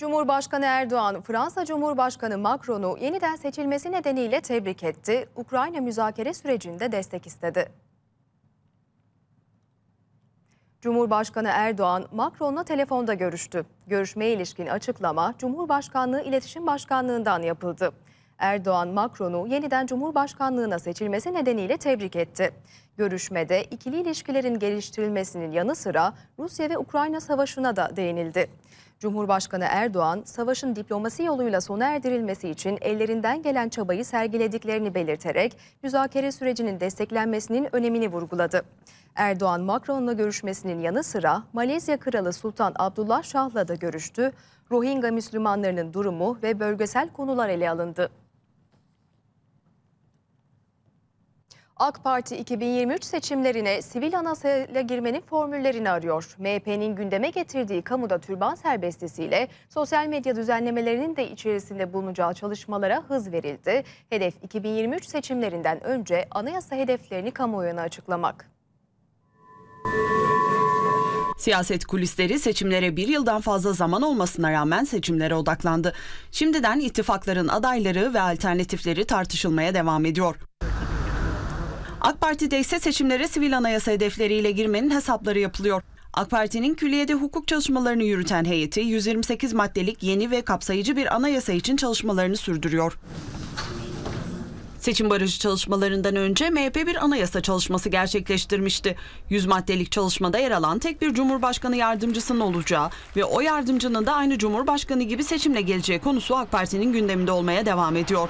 Cumhurbaşkanı Erdoğan, Fransa Cumhurbaşkanı Macron'u yeniden seçilmesi nedeniyle tebrik etti. Ukrayna müzakere sürecinde destek istedi. Cumhurbaşkanı Erdoğan, Macron'la telefonda görüştü. Görüşmeye ilişkin açıklama Cumhurbaşkanlığı İletişim Başkanlığı'ndan yapıldı. Erdoğan, Macron'u yeniden Cumhurbaşkanlığına seçilmesi nedeniyle tebrik etti. Görüşmede ikili ilişkilerin geliştirilmesinin yanı sıra Rusya ve Ukrayna savaşına da değinildi. Cumhurbaşkanı Erdoğan, savaşın diplomasi yoluyla sona erdirilmesi için ellerinden gelen çabayı sergilediklerini belirterek müzakere sürecinin desteklenmesinin önemini vurguladı. Erdoğan, Macron'la görüşmesinin yanı sıra Malezya Kralı Sultan Abdullah Şah'la da görüştü. Rohingya Müslümanlarının durumu ve bölgesel konular ele alındı. AK Parti 2023 seçimlerine sivil anasayla girmenin formüllerini arıyor. MHP'nin gündeme getirdiği kamuda türban serbestisiyle sosyal medya düzenlemelerinin de içerisinde bulunacağı çalışmalara hız verildi. Hedef 2023 seçimlerinden önce anayasa hedeflerini kamuoyuna açıklamak. Siyaset kulisleri seçimlere bir yıldan fazla zaman olmasına rağmen seçimlere odaklandı. Şimdiden ittifakların adayları ve alternatifleri tartışılmaya devam ediyor. AK Parti'de ise seçimlere sivil anayasa hedefleriyle girmenin hesapları yapılıyor. AK Parti'nin külliyede hukuk çalışmalarını yürüten heyeti 128 maddelik yeni ve kapsayıcı bir anayasa için çalışmalarını sürdürüyor. Seçim barajı çalışmalarından önce MHP bir anayasa çalışması gerçekleştirmişti. 100 maddelik çalışmada yer alan tek bir Cumhurbaşkanı yardımcısının olacağı ve o yardımcının da aynı Cumhurbaşkanı gibi seçimle geleceği konusu AK Parti'nin gündeminde olmaya devam ediyor.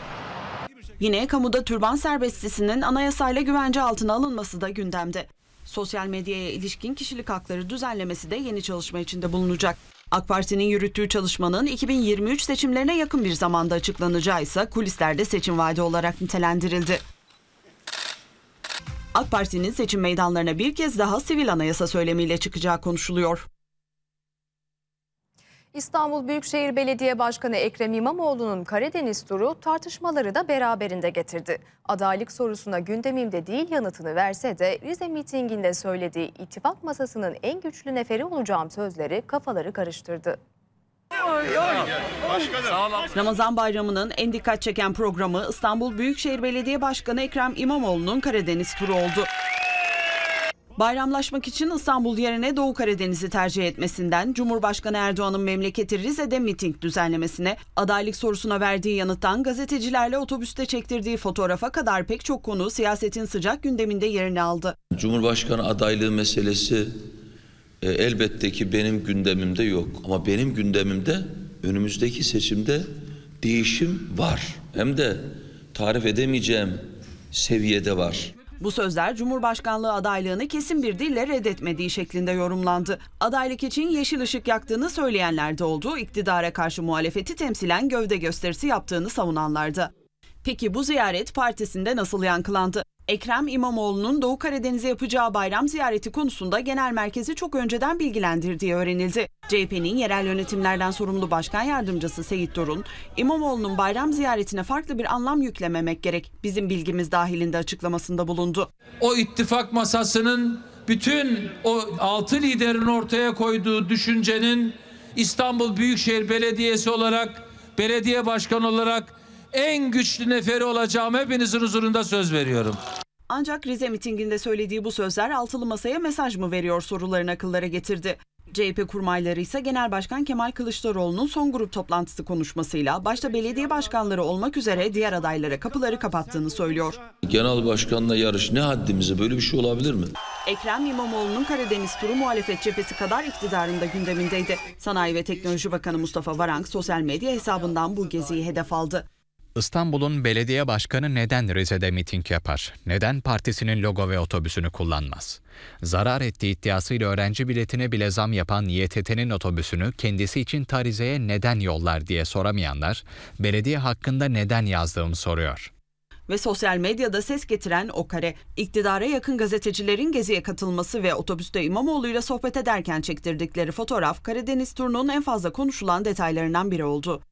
Yine kamuda türban serbestisinin anayasayla güvence altına alınması da gündemde. Sosyal medyaya ilişkin kişilik hakları düzenlemesi de yeni çalışma içinde bulunacak. AK Parti'nin yürüttüğü çalışmanın 2023 seçimlerine yakın bir zamanda açıklanacağı ise kulislerde seçim vaadi olarak nitelendirildi. AK Parti'nin seçim meydanlarına bir kez daha sivil anayasa söylemiyle çıkacağı konuşuluyor. İstanbul Büyükşehir Belediye Başkanı Ekrem İmamoğlu'nun Karadeniz turu tartışmaları da beraberinde getirdi. Adaylık sorusuna gündemimde değil yanıtını verse de Rize mitinginde söylediği ittifak masasının en güçlü neferi olacağım sözleri kafaları karıştırdı. Ramazan Bayramı'nın en dikkat çeken programı İstanbul Büyükşehir Belediye Başkanı Ekrem İmamoğlu'nun Karadeniz turu oldu. Bayramlaşmak için İstanbul yerine Doğu Karadeniz'i tercih etmesinden, Cumhurbaşkanı Erdoğan'ın memleketi Rize'de miting düzenlemesine, adaylık sorusuna verdiği yanıttan gazetecilerle otobüste çektirdiği fotoğrafa kadar pek çok konu siyasetin sıcak gündeminde yerini aldı. Cumhurbaşkanı adaylığı meselesi e, elbette ki benim gündemimde yok ama benim gündemimde önümüzdeki seçimde değişim var. Hem de tarif edemeyeceğim seviyede var. Bu sözler Cumhurbaşkanlığı adaylığını kesin bir dille reddetmediği şeklinde yorumlandı. Adaylık için yeşil ışık yaktığını söyleyenler de oldu, iktidara karşı muhalefeti temsilen gövde gösterisi yaptığını savunanlar da. Peki bu ziyaret partisinde nasıl yankılandı? Ekrem İmamoğlu'nun Doğu Karadeniz'e yapacağı bayram ziyareti konusunda genel merkezi çok önceden bilgilendirdiği öğrenildi. CHP'nin yerel yönetimlerden sorumlu başkan yardımcısı Seyit Torun, İmamoğlu'nun bayram ziyaretine farklı bir anlam yüklememek gerek bizim bilgimiz dahilinde açıklamasında bulundu. O ittifak masasının bütün o altı liderin ortaya koyduğu düşüncenin İstanbul Büyükşehir Belediyesi olarak, belediye başkanı olarak en güçlü neferi olacağım hepinizin huzurunda söz veriyorum. Ancak Rize mitinginde söylediği bu sözler altılı masaya mesaj mı veriyor sorularını akıllara getirdi. CHP kurmayları ise Genel Başkan Kemal Kılıçdaroğlu'nun son grup toplantısı konuşmasıyla başta belediye başkanları olmak üzere diğer adaylara kapıları kapattığını söylüyor. Genel başkanla yarış ne haddimize böyle bir şey olabilir mi? Ekrem İmamoğlu'nun Karadeniz turu muhalefet cephesi kadar iktidarında gündemindeydi. Sanayi ve Teknoloji Bakanı Mustafa Varank sosyal medya hesabından bu geziyi hedef aldı. İstanbul'un belediye başkanı neden Rize'de miting yapar? Neden partisinin logo ve otobüsünü kullanmaz? Zarar ettiği iddiasıyla öğrenci biletine bile zam yapan YTT'nin otobüsünü kendisi için Tarize'ye neden yollar diye soramayanlar, belediye hakkında neden yazdığımı soruyor ve sosyal medyada ses getiren Okare, iktidara yakın gazetecilerin geziye katılması ve otobüste İmamoğlu ile sohbet ederken çektirdikleri fotoğraf Karadeniz turunun en fazla konuşulan detaylarından biri oldu.